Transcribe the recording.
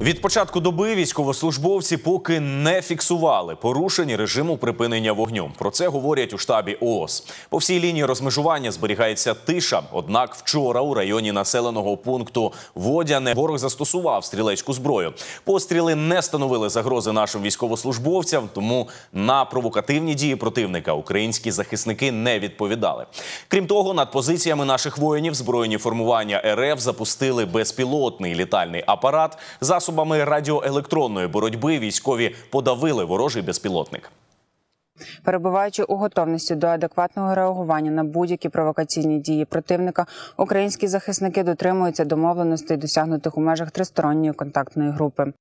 Від початку доби військовослужбовці поки не фіксували порушення режиму припинення вогню. Про це говорять у штабі ООС. По всій лінії розмежування зберігається тиша. Однак, вчора у районі населеного пункту Водяне ворог застосував стрілецьку зброю. Постріли не становили загрози нашим військовослужбовцям, тому на провокативні дії противника українські захисники не відповідали. Крім того, над позиціями наших воїнів збройні формування РФ запустили безпілотний літальний апарат. за засобами радіоелектронної боротьби військові подавили ворожий безпілотник. Перебуваючи у готовності до адекватного реагування на будь-які провокаційні дії противника, українські захисники дотримуються домовленостей, досягнутих у межах тристоронньої контактної групи.